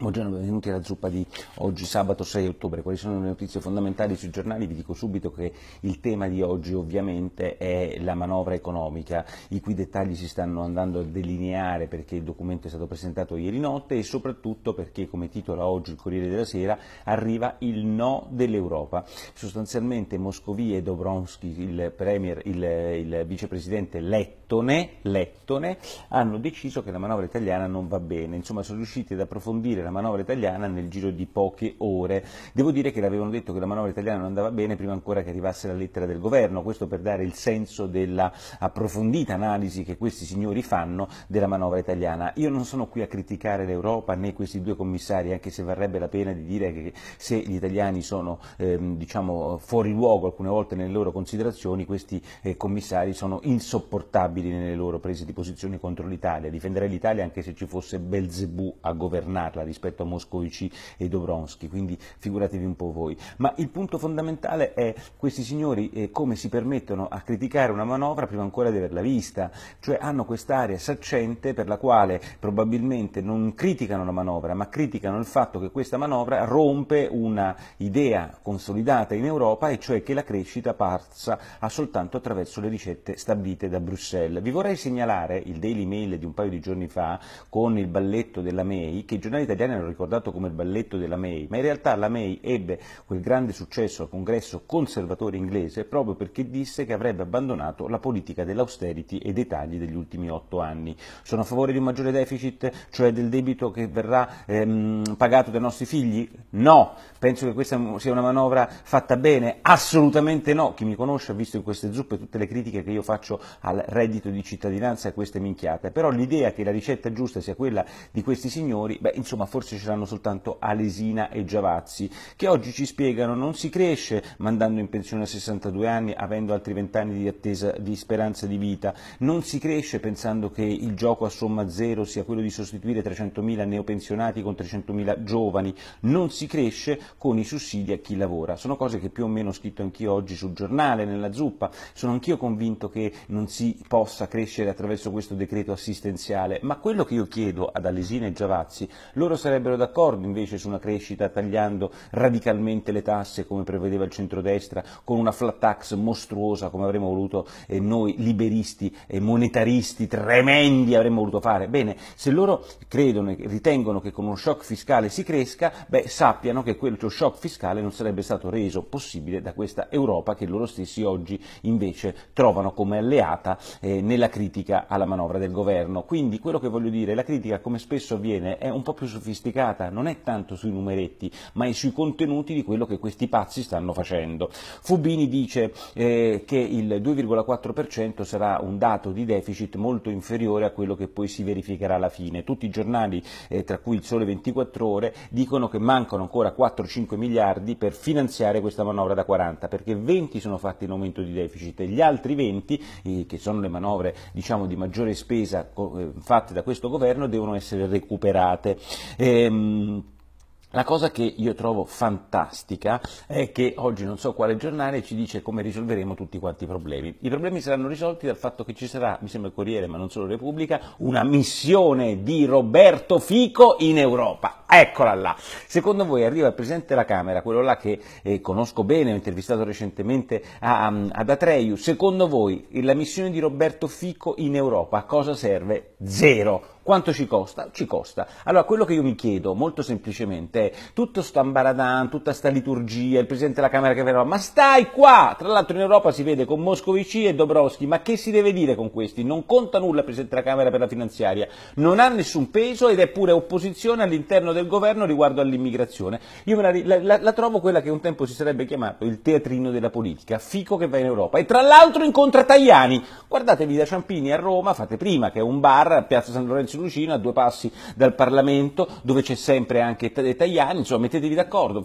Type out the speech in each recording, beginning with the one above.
Buongiorno, benvenuti alla zuppa di oggi sabato 6 ottobre. Quali sono le notizie fondamentali sui giornali? Vi dico subito che il tema di oggi ovviamente è la manovra economica, i cui dettagli si stanno andando a delineare perché il documento è stato presentato ieri notte e soprattutto perché come titola oggi il Corriere della Sera arriva il no dell'Europa. Sostanzialmente Moscovi e Dobronsky, il, premier, il, il vicepresidente Lettone, Lettone, hanno deciso che la manovra italiana non va bene. Insomma, sono riusciti ad approfondire la la manovra italiana nel giro di poche ore. Devo dire che l'avevano detto che la manovra italiana non andava bene prima ancora che arrivasse la lettera del governo, questo per dare il senso della approfondita analisi che questi signori fanno della manovra italiana. Io non sono qui a criticare l'Europa né questi due commissari, anche se varrebbe la pena di dire che se gli italiani sono ehm, diciamo, fuori luogo alcune volte nelle loro considerazioni, questi eh, commissari sono insopportabili nelle loro prese di posizione contro l'Italia. Difenderei l'Italia anche se ci fosse Belzebù a governarla rispetto a Moscovici e Dobronski, quindi figuratevi un po' voi. Ma il punto fondamentale è questi signori eh, come si permettono a criticare una manovra prima ancora di averla vista, cioè hanno quest'area saccente per la quale probabilmente non criticano la manovra, ma criticano il fatto che questa manovra rompe una idea consolidata in Europa e cioè che la crescita passa soltanto attraverso le ricette stabilite da Bruxelles. Vi vorrei segnalare il Daily Mail di un paio di giorni fa con il balletto della May che i giornali italiani venero ricordato come il balletto della May, ma in realtà la May ebbe quel grande successo al congresso conservatore inglese proprio perché disse che avrebbe abbandonato la politica dell'austerity e dei tagli degli ultimi otto anni. Sono a favore di un maggiore deficit, cioè del debito che verrà ehm, pagato dai nostri figli? No, penso che questa sia una manovra fatta bene, assolutamente no. Chi mi conosce ha visto in queste zuppe tutte le critiche che io faccio al reddito di cittadinanza e a queste minchiate, però l'idea che la ricetta giusta sia quella di questi signori, beh, insomma, forse ce l'hanno soltanto Alesina e Giavazzi, che oggi ci spiegano non si cresce mandando in pensione a 62 anni, avendo altri 20 anni di attesa di speranza di vita, non si cresce pensando che il gioco a somma zero sia quello di sostituire 300.000 neopensionati con 300.000 giovani, non si cresce con i sussidi a chi lavora. Sono cose che più o meno ho scritto anch'io oggi sul giornale, nella zuppa, sono anch'io convinto che non si possa crescere attraverso questo decreto assistenziale, ma quello che io chiedo ad Alesina e Giavazzi, loro sarebbero sarebbero d'accordo invece su una crescita tagliando radicalmente le tasse come prevedeva il centrodestra, con una flat tax mostruosa come avremmo voluto eh, noi liberisti e monetaristi tremendi avremmo voluto fare. Bene, se loro credono e ritengono che con uno shock fiscale si cresca, beh, sappiano che quello shock fiscale non sarebbe stato reso possibile da questa Europa che loro stessi oggi invece trovano come alleata eh, nella critica alla manovra del governo. Quindi quello che voglio dire, la critica come spesso avviene è un po' più sofisticata sofisticata non è tanto sui numeretti, ma è sui contenuti di quello che questi pazzi stanno facendo. Fubini dice eh, che il 2,4% sarà un dato di deficit molto inferiore a quello che poi si verificherà alla fine. Tutti i giornali, eh, tra cui il Sole 24 Ore, dicono che mancano ancora 4-5 miliardi per finanziare questa manovra da 40, perché 20 sono fatti in aumento di deficit e gli altri 20, eh, che sono le manovre diciamo, di maggiore spesa eh, fatte da questo governo, devono essere recuperate. Ehm, la cosa che io trovo fantastica è che oggi non so quale giornale ci dice come risolveremo tutti quanti i problemi. I problemi saranno risolti dal fatto che ci sarà, mi sembra il Corriere, ma non solo Repubblica, una missione di Roberto Fico in Europa. Eccola là. Secondo voi arriva il Presidente della Camera, quello là che eh, conosco bene, ho intervistato recentemente a, ad Atreiu, secondo voi la missione di Roberto Fico in Europa a cosa serve? Zero quanto ci costa? Ci costa. Allora, quello che io mi chiedo molto semplicemente è tutto sta ambaradan, tutta sta liturgia, il Presidente della Camera che verrà, ma stai qua! Tra l'altro in Europa si vede con Moscovici e Dobrovski, ma che si deve dire con questi? Non conta nulla il Presidente della Camera per la finanziaria, non ha nessun peso ed è pure opposizione all'interno del governo riguardo all'immigrazione. Io la, la, la, trovo quella che un tempo si sarebbe chiamato il teatrino della politica, fico che va in Europa e tra l'altro incontra Tajani. Guardatevi da Ciampini a Roma, fate prima, che è un bar, Piazza San Lorenzo Lucino, a due passi dal Parlamento, dove c'è sempre anche Tajani, insomma mettetevi d'accordo,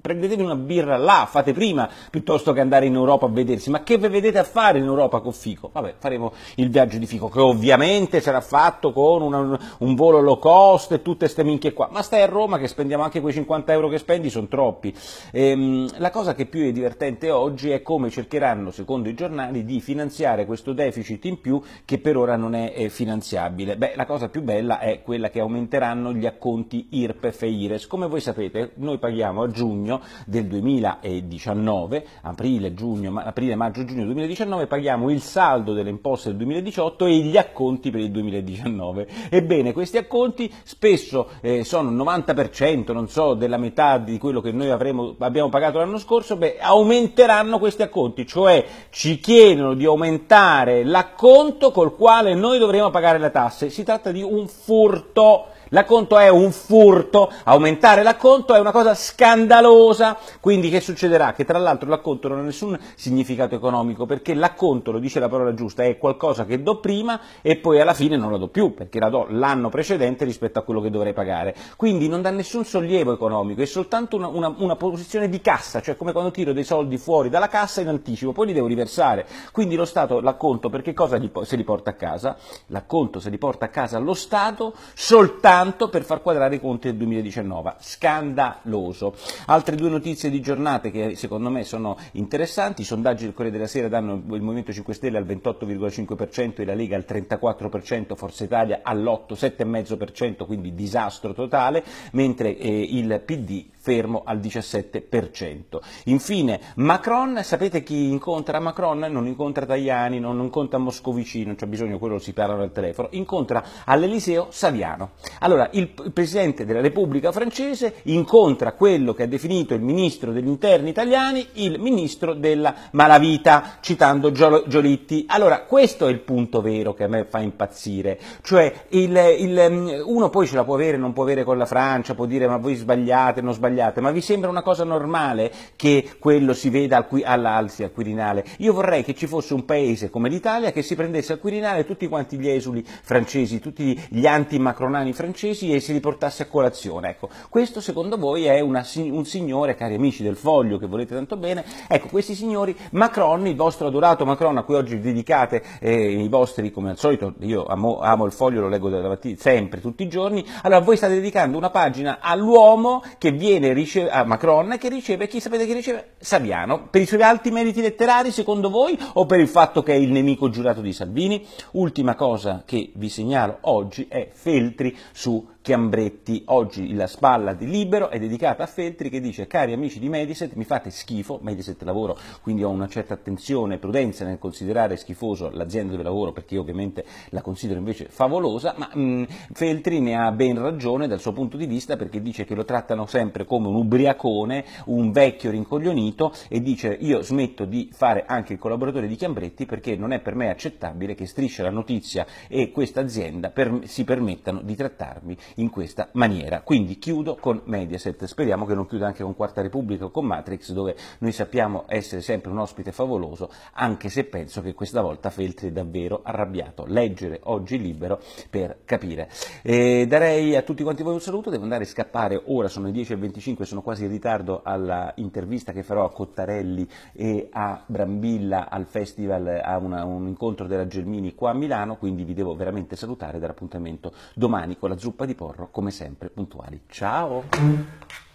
prendetevi una birra là, fate prima, piuttosto che andare in Europa a vedersi, ma che vi vedete a fare in Europa con Fico? Vabbè, faremo il viaggio di Fico, che ovviamente sarà fatto con una, un volo low cost e tutte queste minchie qua, ma stai a Roma che spendiamo anche quei 50 euro che spendi, sono troppi. Ehm, la cosa che più è divertente oggi è come cercheranno, secondo i giornali, di finanziare questo deficit in più che per ora non è eh, finanziabile. Beh, Beh, la cosa più bella è quella che aumenteranno gli acconti IRPEF e IRES. Come voi sapete, noi paghiamo a giugno del 2019, aprile, giugno, aprile maggio, giugno 2019, paghiamo il saldo delle imposte del 2018 e gli acconti per il 2019. Ebbene, questi acconti spesso eh, sono il 90%, non so, della metà di quello che noi avremo, abbiamo pagato l'anno scorso, beh, aumenteranno questi acconti, cioè ci chiedono di aumentare l'acconto col quale noi dovremo pagare le tasse si tratta di un furto L'acconto è un furto, aumentare l'acconto è una cosa scandalosa, quindi che succederà? Che tra l'altro l'acconto non ha nessun significato economico, perché l'acconto, lo dice la parola giusta, è qualcosa che do prima e poi alla fine non la do più, perché la do l'anno precedente rispetto a quello che dovrei pagare. Quindi non dà nessun sollievo economico, è soltanto una, una, una posizione di cassa, cioè come quando tiro dei soldi fuori dalla cassa in anticipo, poi li devo riversare. Quindi lo Stato l'acconto perché cosa gli, se li porta a casa? L'acconto se li porta a casa lo Stato soltanto tanto per far quadrare i conti del 2019. Scandaloso. Altre due notizie di giornate che secondo me sono interessanti. I sondaggi del Corriere della Sera danno il Movimento 5 Stelle al 28,5% e la Lega al 34%, Forza Italia all'8,7,5%, quindi disastro totale, mentre eh, il PD fermo al 17%. Infine, Macron, sapete chi incontra Macron? Non incontra Tajani, non incontra Moscovici, non c'è bisogno, quello si parla al telefono, incontra all'Eliseo Saviano. Allora, il Presidente della Repubblica francese incontra quello che ha definito il Ministro degli Interni italiani, il Ministro della Malavita, citando Giolitti. Allora, questo è il punto vero che a me fa impazzire, cioè il, il, mm, uno poi ce la può avere, non può avere con la Francia, può dire ma voi sbagliate, non sbagliate, sbagliate, ma vi sembra una cosa normale che quello si veda al, all'Alsi, al Quirinale? Io vorrei che ci fosse un paese come l'Italia che si prendesse al Quirinale tutti quanti gli esuli francesi, tutti gli anti-macronani francesi e si riportasse a colazione. Ecco, questo secondo voi è una, un signore, cari amici del Foglio che volete tanto bene, ecco questi signori, Macron, il vostro adorato Macron a cui oggi dedicate eh, i vostri, come al solito, io amo, amo il Foglio, lo leggo mattina, sempre, tutti i giorni, allora voi state dedicando una pagina all'uomo che viene Michele riceve, a ah, Macron che riceve, chi sapete che riceve? Saviano. Per i suoi alti meriti letterari, secondo voi, o per il fatto che è il nemico giurato di Salvini? Ultima cosa che vi segnalo oggi è Feltri su Chiambretti. Oggi la spalla di Libero è dedicata a Feltri che dice cari amici di Mediset mi fate schifo, Mediset lavoro quindi ho una certa attenzione e prudenza nel considerare schifoso l'azienda dove lavoro perché io ovviamente la considero invece favolosa, ma mh, mm, Feltri ne ha ben ragione dal suo punto di vista perché dice che lo trattano sempre come un ubriacone, un vecchio rincoglionito e dice io smetto di fare anche il collaboratore di Chiambretti perché non è per me accettabile che strisce la Notizia e questa azienda per, si permettano di trattarmi in questa maniera. Quindi chiudo con Mediaset, speriamo che non chiuda anche con Quarta Repubblica o con Matrix, dove noi sappiamo essere sempre un ospite favoloso, anche se penso che questa volta Feltri è davvero arrabbiato. Leggere oggi libero per capire. E darei a tutti quanti voi un saluto, devo andare a scappare, ora sono le 10.25, sono quasi in ritardo all'intervista che farò a Cottarelli e a Brambilla al festival, a una, un incontro della Gelmini qua a Milano, quindi vi devo veramente salutare dall'appuntamento domani con la zuppa di Porro, come sempre puntuali. Ciao!